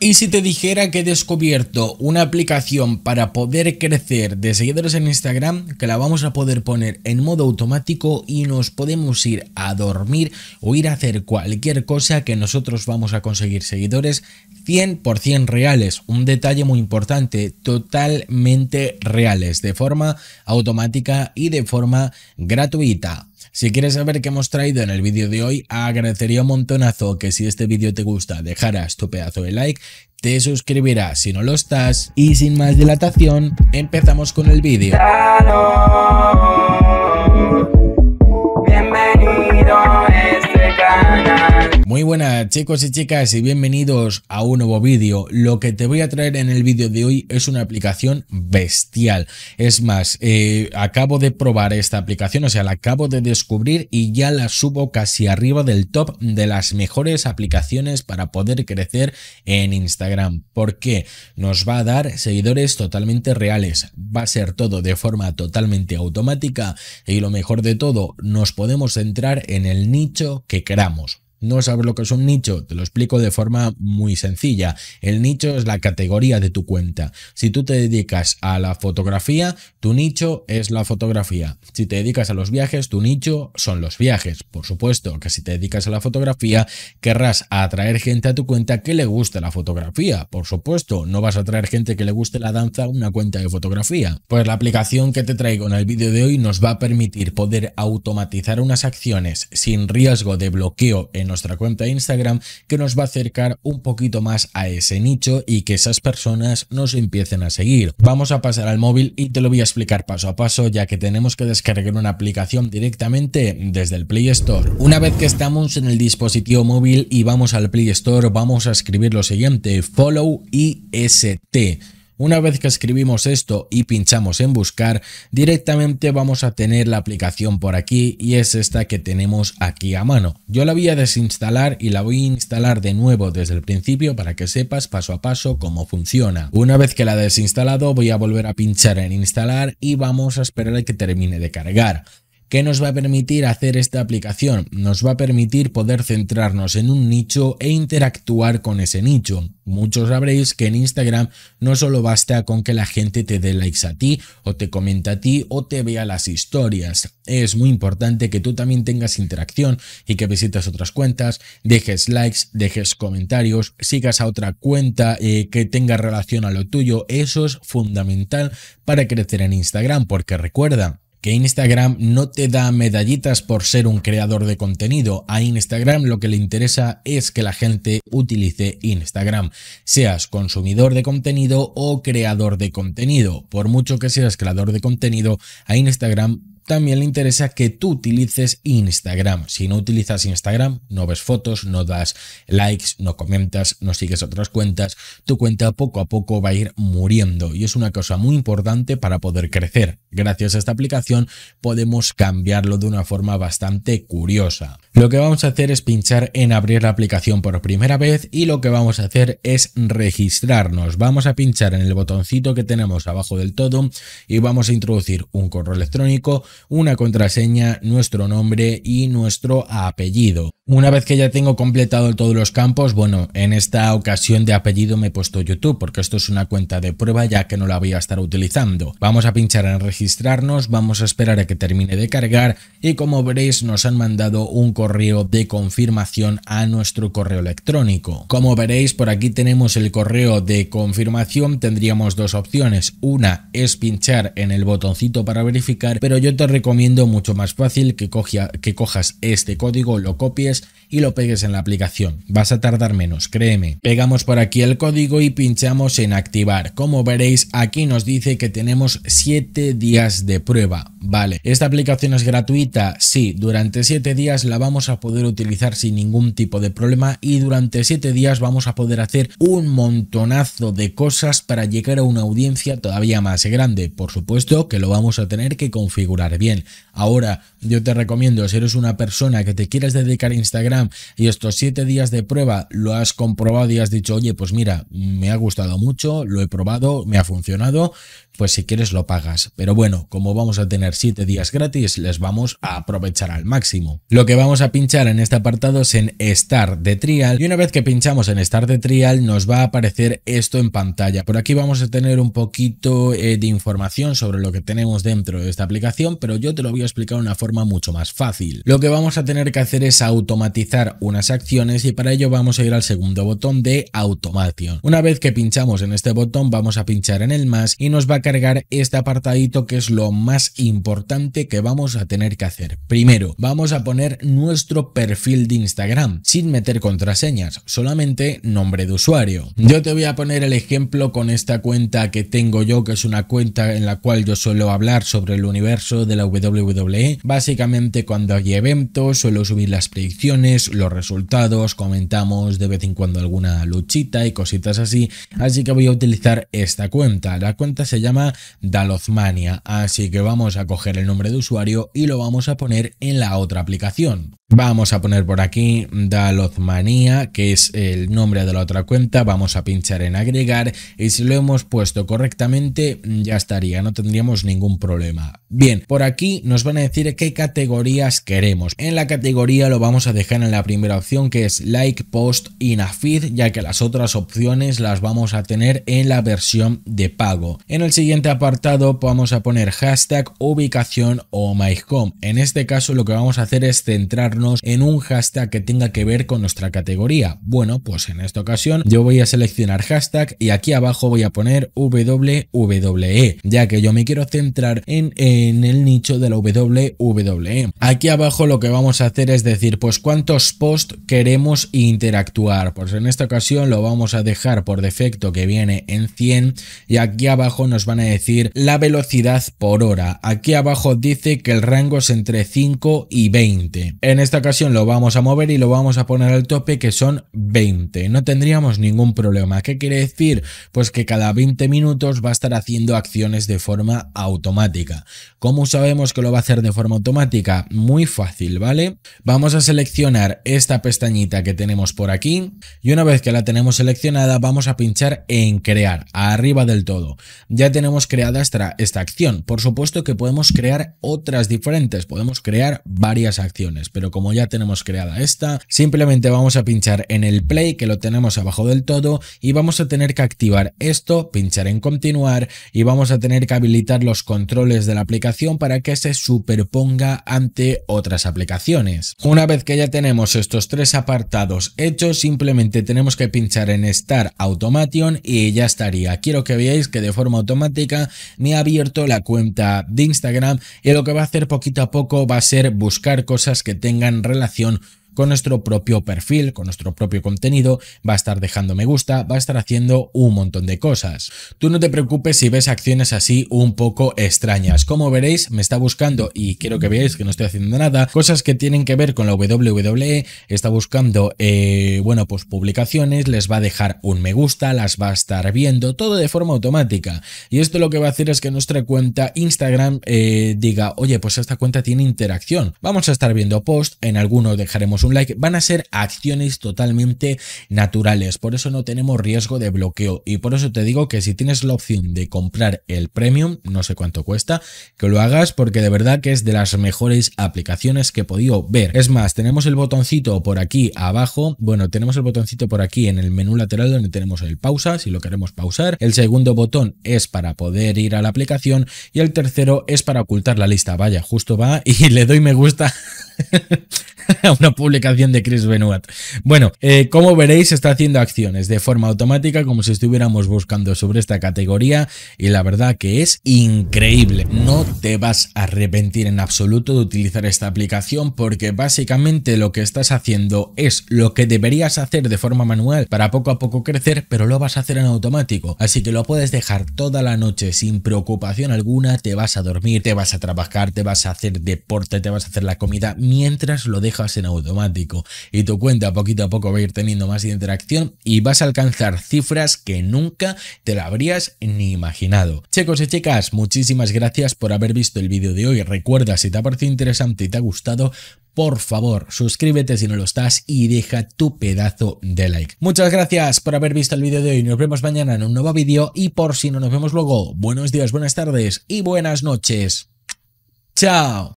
Y si te dijera que he descubierto una aplicación para poder crecer de seguidores en Instagram, que la vamos a poder poner en modo automático y nos podemos ir a dormir o ir a hacer cualquier cosa que nosotros vamos a conseguir seguidores 100% reales. Un detalle muy importante, totalmente reales, de forma automática y de forma gratuita. Si quieres saber qué hemos traído en el vídeo de hoy, agradecería un montonazo que si este vídeo te gusta dejaras tu pedazo de like, te suscribirás si no lo estás y sin más dilatación empezamos con el vídeo. Muy buenas chicos y chicas y bienvenidos a un nuevo vídeo. Lo que te voy a traer en el vídeo de hoy es una aplicación bestial. Es más, eh, acabo de probar esta aplicación, o sea, la acabo de descubrir y ya la subo casi arriba del top de las mejores aplicaciones para poder crecer en Instagram. porque Nos va a dar seguidores totalmente reales, va a ser todo de forma totalmente automática y lo mejor de todo, nos podemos centrar en el nicho que queramos no sabes lo que es un nicho, te lo explico de forma muy sencilla. El nicho es la categoría de tu cuenta. Si tú te dedicas a la fotografía, tu nicho es la fotografía. Si te dedicas a los viajes, tu nicho son los viajes. Por supuesto que si te dedicas a la fotografía, querrás atraer gente a tu cuenta que le guste la fotografía. Por supuesto, no vas a atraer gente que le guste la danza a una cuenta de fotografía. Pues la aplicación que te traigo en el vídeo de hoy nos va a permitir poder automatizar unas acciones sin riesgo de bloqueo en nuestra cuenta de Instagram que nos va a acercar un poquito más a ese nicho y que esas personas nos empiecen a seguir. Vamos a pasar al móvil y te lo voy a explicar paso a paso ya que tenemos que descargar una aplicación directamente desde el Play Store. Una vez que estamos en el dispositivo móvil y vamos al Play Store vamos a escribir lo siguiente follow IST una vez que escribimos esto y pinchamos en buscar, directamente vamos a tener la aplicación por aquí y es esta que tenemos aquí a mano. Yo la voy a desinstalar y la voy a instalar de nuevo desde el principio para que sepas paso a paso cómo funciona. Una vez que la he desinstalado voy a volver a pinchar en instalar y vamos a esperar a que termine de cargar. ¿Qué nos va a permitir hacer esta aplicación? Nos va a permitir poder centrarnos en un nicho e interactuar con ese nicho. Muchos sabréis que en Instagram no solo basta con que la gente te dé likes a ti o te comenta a ti o te vea las historias. Es muy importante que tú también tengas interacción y que visites otras cuentas, dejes likes, dejes comentarios, sigas a otra cuenta eh, que tenga relación a lo tuyo. Eso es fundamental para crecer en Instagram porque recuerda, que Instagram no te da medallitas por ser un creador de contenido. A Instagram lo que le interesa es que la gente utilice Instagram, seas consumidor de contenido o creador de contenido. Por mucho que seas creador de contenido, a Instagram también le interesa que tú utilices Instagram. Si no utilizas Instagram, no ves fotos, no das likes, no comentas, no sigues otras cuentas, tu cuenta poco a poco va a ir muriendo y es una cosa muy importante para poder crecer. Gracias a esta aplicación podemos cambiarlo de una forma bastante curiosa. Lo que vamos a hacer es pinchar en abrir la aplicación por primera vez y lo que vamos a hacer es registrarnos. Vamos a pinchar en el botoncito que tenemos abajo del todo y vamos a introducir un correo electrónico, una contraseña, nuestro nombre y nuestro apellido. Una vez que ya tengo completado todos los campos, bueno, en esta ocasión de apellido me he puesto YouTube porque esto es una cuenta de prueba ya que no la voy a estar utilizando. Vamos a pinchar en registrarnos, vamos a esperar a que termine de cargar y como veréis nos han mandado un correo de confirmación a nuestro correo electrónico. Como veréis por aquí tenemos el correo de confirmación, tendríamos dos opciones. Una es pinchar en el botoncito para verificar, pero yo recomiendo mucho más fácil que, cogia, que cojas este código, lo copies y lo pegues en la aplicación. Vas a tardar menos, créeme. Pegamos por aquí el código y pinchamos en activar. Como veréis, aquí nos dice que tenemos 7 días de prueba. Vale, ¿esta aplicación es gratuita? si durante 7 días la vamos a poder utilizar sin ningún tipo de problema y durante 7 días vamos a poder hacer un montonazo de cosas para llegar a una audiencia todavía más grande. Por supuesto que lo vamos a tener que configurar bien. Ahora, yo te recomiendo, si eres una persona que te quieres dedicar a Instagram y estos siete días de prueba lo has comprobado y has dicho, oye, pues mira, me ha gustado mucho, lo he probado, me ha funcionado, pues si quieres lo pagas. Pero bueno, como vamos a tener siete días gratis, les vamos a aprovechar al máximo. Lo que vamos a pinchar en este apartado es en estar de Trial y una vez que pinchamos en estar de Trial nos va a aparecer esto en pantalla. Por aquí vamos a tener un poquito eh, de información sobre lo que tenemos dentro de esta aplicación, pero pero yo te lo voy a explicar de una forma mucho más fácil. Lo que vamos a tener que hacer es automatizar unas acciones y para ello vamos a ir al segundo botón de Automation... Una vez que pinchamos en este botón vamos a pinchar en el más y nos va a cargar este apartadito que es lo más importante que vamos a tener que hacer. Primero, vamos a poner nuestro perfil de Instagram sin meter contraseñas, solamente nombre de usuario. Yo te voy a poner el ejemplo con esta cuenta que tengo yo, que es una cuenta en la cual yo suelo hablar sobre el universo de la WWE. Básicamente cuando hay eventos suelo subir las predicciones, los resultados, comentamos de vez en cuando alguna luchita y cositas así. Así que voy a utilizar esta cuenta. La cuenta se llama Dalozmania, así que vamos a coger el nombre de usuario y lo vamos a poner en la otra aplicación. Vamos a poner por aquí Dalozmanía, que es el nombre de la otra cuenta. Vamos a pinchar en agregar y si lo hemos puesto correctamente ya estaría, no tendríamos ningún problema. Bien, por aquí nos van a decir qué categorías queremos. En la categoría lo vamos a dejar en la primera opción que es like, post y feed ya que las otras opciones las vamos a tener en la versión de pago. En el siguiente apartado vamos a poner hashtag, ubicación o Mycom. En este caso lo que vamos a hacer es centrar en un hashtag que tenga que ver con nuestra categoría. Bueno, pues en esta ocasión yo voy a seleccionar hashtag y aquí abajo voy a poner www e, ya que yo me quiero centrar en, en el nicho de la www. E. Aquí abajo lo que vamos a hacer es decir, pues cuántos post queremos interactuar. Pues en esta ocasión lo vamos a dejar por defecto que viene en 100 y aquí abajo nos van a decir la velocidad por hora. Aquí abajo dice que el rango es entre 5 y 20. En esta ocasión lo vamos a mover y lo vamos a poner al tope que son 20. No tendríamos ningún problema. ¿Qué quiere decir? Pues que cada 20 minutos va a estar haciendo acciones de forma automática. ¿Cómo sabemos que lo va a hacer de forma automática? Muy fácil, ¿vale? Vamos a seleccionar esta pestañita que tenemos por aquí y una vez que la tenemos seleccionada vamos a pinchar en crear, arriba del todo. Ya tenemos creada esta, esta acción. Por supuesto que podemos crear otras diferentes, podemos crear varias acciones, pero como como ya tenemos creada esta, simplemente vamos a pinchar en el play que lo tenemos abajo del todo y vamos a tener que activar esto, pinchar en continuar y vamos a tener que habilitar los controles de la aplicación para que se superponga ante otras aplicaciones. Una vez que ya tenemos estos tres apartados hechos, simplemente tenemos que pinchar en estar Automation y ya estaría. Quiero que veáis que de forma automática me ha abierto la cuenta de Instagram y lo que va a hacer poquito a poco va a ser buscar cosas que tengan en relación con nuestro propio perfil, con nuestro propio contenido, va a estar dejando me gusta, va a estar haciendo un montón de cosas. Tú no te preocupes si ves acciones así un poco extrañas. Como veréis, me está buscando, y quiero que veáis que no estoy haciendo nada, cosas que tienen que ver con la WWE, está buscando, eh, bueno, pues publicaciones, les va a dejar un me gusta, las va a estar viendo, todo de forma automática. Y esto lo que va a hacer es que nuestra cuenta Instagram eh, diga, oye, pues esta cuenta tiene interacción. Vamos a estar viendo post, en algunos dejaremos un like, van a ser acciones totalmente naturales. Por eso no tenemos riesgo de bloqueo. Y por eso te digo que si tienes la opción de comprar el premium, no sé cuánto cuesta, que lo hagas porque de verdad que es de las mejores aplicaciones que he podido ver. Es más, tenemos el botoncito por aquí abajo. Bueno, tenemos el botoncito por aquí en el menú lateral donde tenemos el pausa, si lo queremos pausar. El segundo botón es para poder ir a la aplicación y el tercero es para ocultar la lista. Vaya, justo va y le doy me gusta a una publicación de Chris Benoit. Bueno, eh, como veréis, está haciendo acciones de forma automática como si estuviéramos buscando sobre esta categoría y la verdad que es increíble. No te vas a arrepentir en absoluto de utilizar esta aplicación porque básicamente lo que estás haciendo es lo que deberías hacer de forma manual para poco a poco crecer, pero lo vas a hacer en automático. Así que lo puedes dejar toda la noche sin preocupación alguna, te vas a dormir, te vas a trabajar, te vas a hacer deporte, te vas a hacer la comida mientras lo dejas en automático automático y tu cuenta poquito a poco va a ir teniendo más interacción y vas a alcanzar cifras que nunca te la habrías ni imaginado. Chicos y chicas, muchísimas gracias por haber visto el vídeo de hoy. Recuerda, si te ha parecido interesante y te ha gustado, por favor, suscríbete si no lo estás y deja tu pedazo de like. Muchas gracias por haber visto el vídeo de hoy. Nos vemos mañana en un nuevo vídeo y por si no nos vemos luego, buenos días, buenas tardes y buenas noches. Chao.